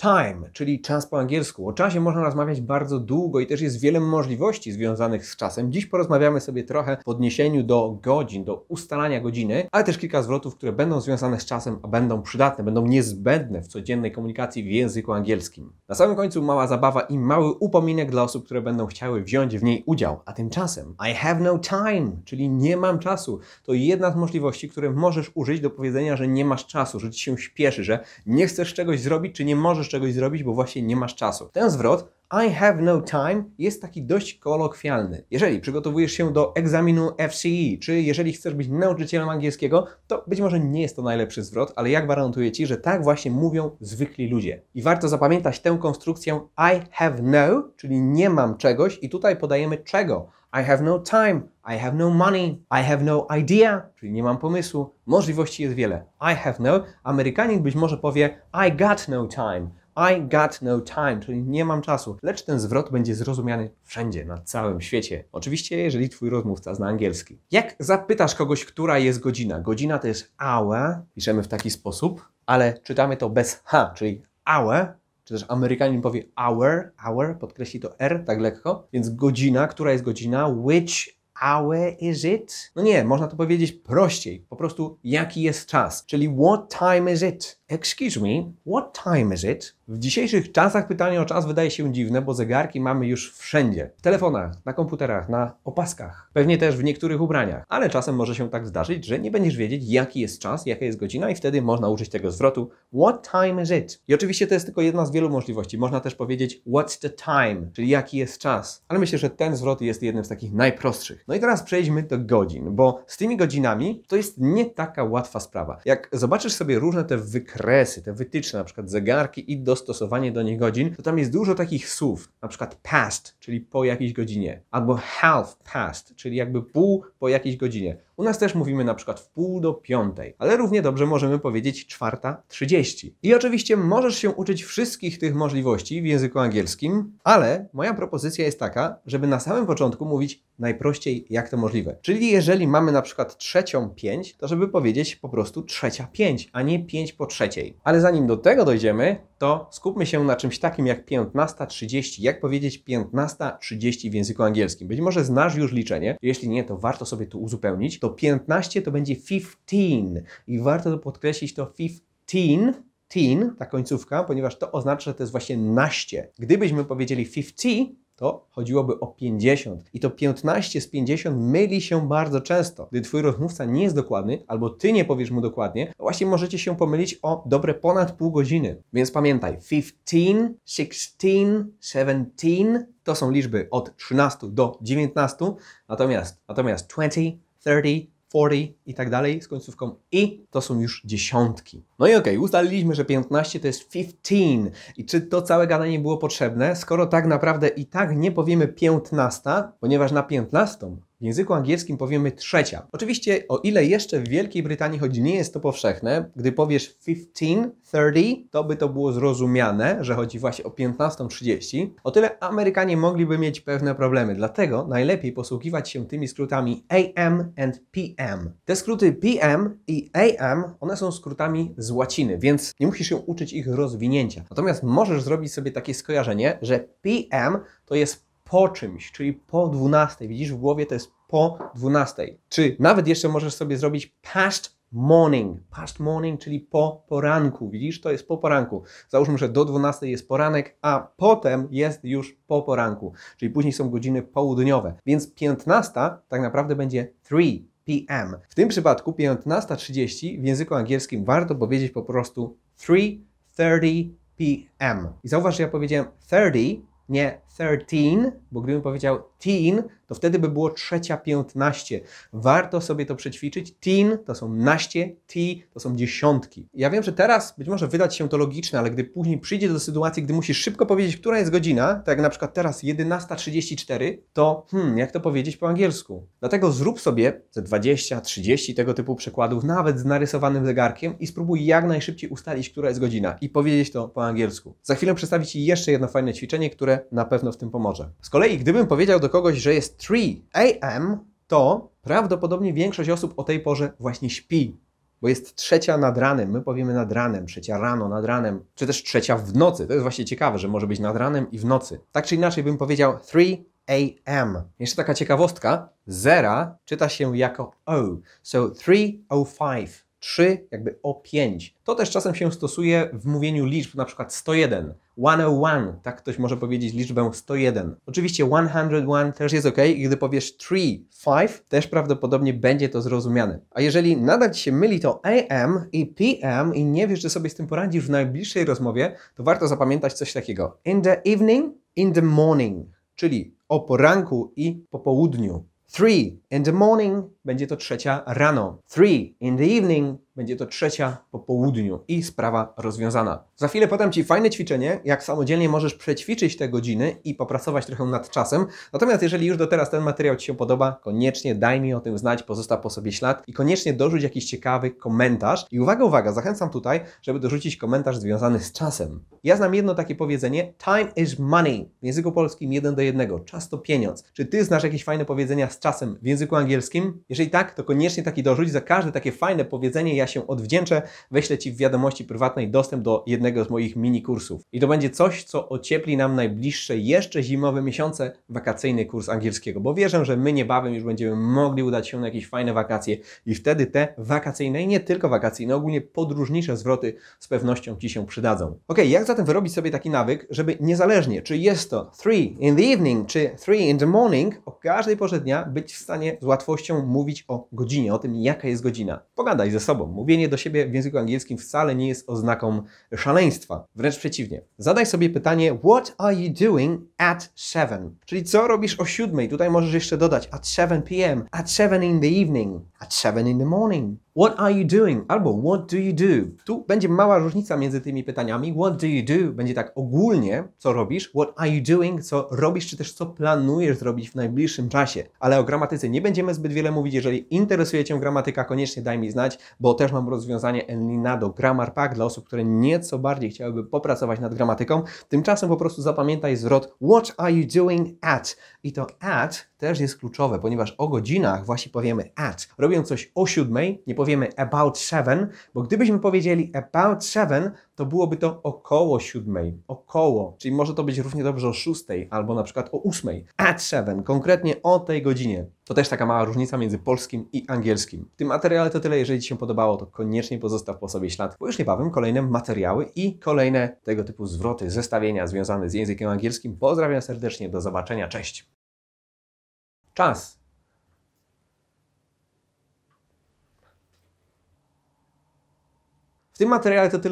time, czyli czas po angielsku. O czasie można rozmawiać bardzo długo i też jest wiele możliwości związanych z czasem. Dziś porozmawiamy sobie trochę w odniesieniu do godzin, do ustalania godziny, ale też kilka zwrotów, które będą związane z czasem, a będą przydatne, będą niezbędne w codziennej komunikacji w języku angielskim. Na samym końcu mała zabawa i mały upominek dla osób, które będą chciały wziąć w niej udział. A tymczasem I have no time, czyli nie mam czasu. To jedna z możliwości, które możesz użyć do powiedzenia, że nie masz czasu, że ci się śpieszy, że nie chcesz czegoś zrobić, czy nie możesz możesz czegoś zrobić, bo właśnie nie masz czasu. Ten zwrot I have no time jest taki dość kolokwialny. Jeżeli przygotowujesz się do egzaminu FCE, czy jeżeli chcesz być nauczycielem angielskiego, to być może nie jest to najlepszy zwrot, ale ja gwarantuję Ci, że tak właśnie mówią zwykli ludzie. I warto zapamiętać tę konstrukcję I have no, czyli nie mam czegoś i tutaj podajemy czego. I have no time i have no money, I have no idea, czyli nie mam pomysłu. Możliwości jest wiele. I have no. Amerykanin być może powie I got no time. I got no time, czyli nie mam czasu. Lecz ten zwrot będzie zrozumiany wszędzie, na całym świecie. Oczywiście, jeżeli twój rozmówca zna angielski. Jak zapytasz kogoś, która jest godzina? Godzina to jest hour, piszemy w taki sposób, ale czytamy to bez h, czyli hour, czy też Amerykanin powie hour, hour, podkreśli to r tak lekko, więc godzina, która jest godzina, which hour is it? No nie, można to powiedzieć prościej, po prostu jaki jest czas, czyli what time is it? Excuse me, what time is it? W dzisiejszych czasach pytanie o czas wydaje się dziwne, bo zegarki mamy już wszędzie. W telefonach, na komputerach, na opaskach, pewnie też w niektórych ubraniach. Ale czasem może się tak zdarzyć, że nie będziesz wiedzieć jaki jest czas, jaka jest godzina i wtedy można użyć tego zwrotu what time is it? I oczywiście to jest tylko jedna z wielu możliwości. Można też powiedzieć what's the time, czyli jaki jest czas. Ale myślę, że ten zwrot jest jednym z takich najprostszych. No i teraz przejdźmy do godzin, bo z tymi godzinami to jest nie taka łatwa sprawa. Jak zobaczysz sobie różne te wykresy kresy, te wytyczne, na przykład zegarki i dostosowanie do nich godzin, to tam jest dużo takich słów, na przykład past, czyli po jakiejś godzinie, albo half past, czyli jakby pół po jakiejś godzinie. U nas też mówimy na przykład w pół do piątej, ale równie dobrze możemy powiedzieć czwarta trzydzieści. I oczywiście możesz się uczyć wszystkich tych możliwości w języku angielskim, ale moja propozycja jest taka, żeby na samym początku mówić najprościej jak to możliwe. Czyli jeżeli mamy na przykład trzecią pięć, to żeby powiedzieć po prostu trzecia pięć, a nie pięć po trzeciej. Ale zanim do tego dojdziemy, to skupmy się na czymś takim jak 15.30. Jak powiedzieć 15.30 w języku angielskim? Być może znasz już liczenie. Jeśli nie, to warto sobie tu uzupełnić. To 15 to będzie 15 i warto to podkreślić to 15 teen, ta końcówka, ponieważ to oznacza, że to jest właśnie naście. Gdybyśmy powiedzieli 50, to chodziłoby o 50. I to 15 z 50 myli się bardzo często. Gdy twój rozmówca nie jest dokładny, albo ty nie powiesz mu dokładnie, to właśnie możecie się pomylić o dobre ponad pół godziny. Więc pamiętaj, 15, 16, 17 to są liczby od 13 do 19, natomiast, natomiast 20, 30, 40 i tak dalej z końcówką i to są już dziesiątki. No i okej, okay, ustaliliśmy, że 15 to jest 15 i czy to całe gadanie było potrzebne, skoro tak naprawdę i tak nie powiemy 15, ponieważ na 15 w języku angielskim powiemy trzecia. Oczywiście, o ile jeszcze w Wielkiej Brytanii, choć nie jest to powszechne, gdy powiesz 15, 30, to by to było zrozumiane, że chodzi właśnie o 15.30, o tyle Amerykanie mogliby mieć pewne problemy. Dlatego najlepiej posługiwać się tymi skrótami AM and PM. Te skróty PM i AM, one są skrótami z łaciny, więc nie musisz się uczyć ich rozwinięcia. Natomiast możesz zrobić sobie takie skojarzenie, że PM to jest po czymś, czyli po 12. Widzisz w głowie to jest po 12. Czy nawet jeszcze możesz sobie zrobić past morning, past morning, czyli po poranku. Widzisz, to jest po poranku. Załóżmy, że do 12 jest poranek, a potem jest już po poranku, czyli później są godziny południowe. Więc 15 tak naprawdę będzie 3 p.m. W tym przypadku 15.30 w języku angielskim warto powiedzieć po prostu 3.30 p.m. I zauważ, że ja powiedziałem 30, nie 13, bo gdybym powiedział teen, to wtedy by było trzecia piętnaście. Warto sobie to przećwiczyć. Teen to są naście, t to są dziesiątki. Ja wiem, że teraz być może wydać się to logiczne, ale gdy później przyjdzie do sytuacji, gdy musisz szybko powiedzieć, która jest godzina, tak jak na przykład teraz 11.34, to hmm, jak to powiedzieć po angielsku? Dlatego zrób sobie ze 20, 30 tego typu przekładów, nawet z narysowanym zegarkiem i spróbuj jak najszybciej ustalić, która jest godzina i powiedzieć to po angielsku. Za chwilę przedstawię Ci jeszcze jedno fajne ćwiczenie, które na pewno w tym pomoże. Z kolei, gdybym powiedział do kogoś, że jest 3 a.m., to prawdopodobnie większość osób o tej porze właśnie śpi. Bo jest trzecia nad ranem, my powiemy nad ranem, trzecia rano, nad ranem, czy też trzecia w nocy. To jest właśnie ciekawe, że może być nad ranem i w nocy. Tak czy inaczej bym powiedział 3 a.m. Jeszcze taka ciekawostka, zera czyta się jako O, so 3.05 3, jakby o 5. To też czasem się stosuje w mówieniu liczb, na przykład 101, 101, tak ktoś może powiedzieć liczbę 101. Oczywiście 101 też jest ok, i gdy powiesz 3, 5, też prawdopodobnie będzie to zrozumiane. A jeżeli nadal ci się myli to AM i PM i nie wiesz, czy sobie z tym poradzisz w najbliższej rozmowie, to warto zapamiętać coś takiego. In the evening, in the morning, czyli o poranku i po południu. 3 in the morning, będzie to trzecia rano. Three in the evening będzie to trzecia po południu i sprawa rozwiązana. Za chwilę podam Ci fajne ćwiczenie, jak samodzielnie możesz przećwiczyć te godziny i popracować trochę nad czasem. Natomiast jeżeli już do teraz ten materiał Ci się podoba, koniecznie daj mi o tym znać, pozostaw po sobie ślad i koniecznie dorzuć jakiś ciekawy komentarz. I uwaga, uwaga, zachęcam tutaj, żeby dorzucić komentarz związany z czasem. Ja znam jedno takie powiedzenie, time is money, w języku polskim jeden do jednego, czas to pieniądz. Czy Ty znasz jakieś fajne powiedzenia z czasem w języku angielskim? Jeżeli jeżeli tak, to koniecznie taki dorzuć. Za każde takie fajne powiedzenie ja się odwdzięczę. Weślę Ci w wiadomości prywatnej dostęp do jednego z moich mini kursów. I to będzie coś, co ociepli nam najbliższe jeszcze zimowe miesiące wakacyjny kurs angielskiego, bo wierzę, że my niebawem już będziemy mogli udać się na jakieś fajne wakacje i wtedy te wakacyjne i nie tylko wakacyjne, ogólnie podróżnicze zwroty z pewnością Ci się przydadzą. Ok, jak zatem wyrobić sobie taki nawyk, żeby niezależnie, czy jest to 3 in the evening, czy 3 in the morning, o każdej porze dnia być w stanie z łatwością mówić mówić o godzinie, o tym, jaka jest godzina. Pogadaj ze sobą. Mówienie do siebie w języku angielskim wcale nie jest oznaką szaleństwa. Wręcz przeciwnie. Zadaj sobie pytanie, what are you doing at 7? Czyli co robisz o 7? Tutaj możesz jeszcze dodać at 7 p.m., at 7 in the evening, at 7 in the morning. What are you doing? albo What do you do? Tu będzie mała różnica między tymi pytaniami. What do you do? będzie tak ogólnie, co robisz. What are you doing? co robisz, czy też co planujesz zrobić w najbliższym czasie. Ale o gramatyce nie będziemy zbyt wiele mówić. Jeżeli interesuje Cię gramatyka, koniecznie daj mi znać, bo też mam rozwiązanie Enlinado Grammar Pack dla osób, które nieco bardziej chciałyby popracować nad gramatyką. Tymczasem po prostu zapamiętaj zwrot What are you doing at? I to at też jest kluczowe, ponieważ o godzinach właśnie powiemy at. Robiąc coś o siódmej, nie powiemy powiemy about 7, bo gdybyśmy powiedzieli about 7, to byłoby to około 7, około, czyli może to być równie dobrze o 6 albo na przykład o 8, at 7, konkretnie o tej godzinie. To też taka mała różnica między polskim i angielskim. W tym materiale to tyle. Jeżeli Ci się podobało, to koniecznie pozostaw po sobie ślad, bo już niebawem kolejne materiały i kolejne tego typu zwroty, zestawienia związane z językiem angielskim. Pozdrawiam serdecznie, do zobaczenia, cześć! Czas tem material que tu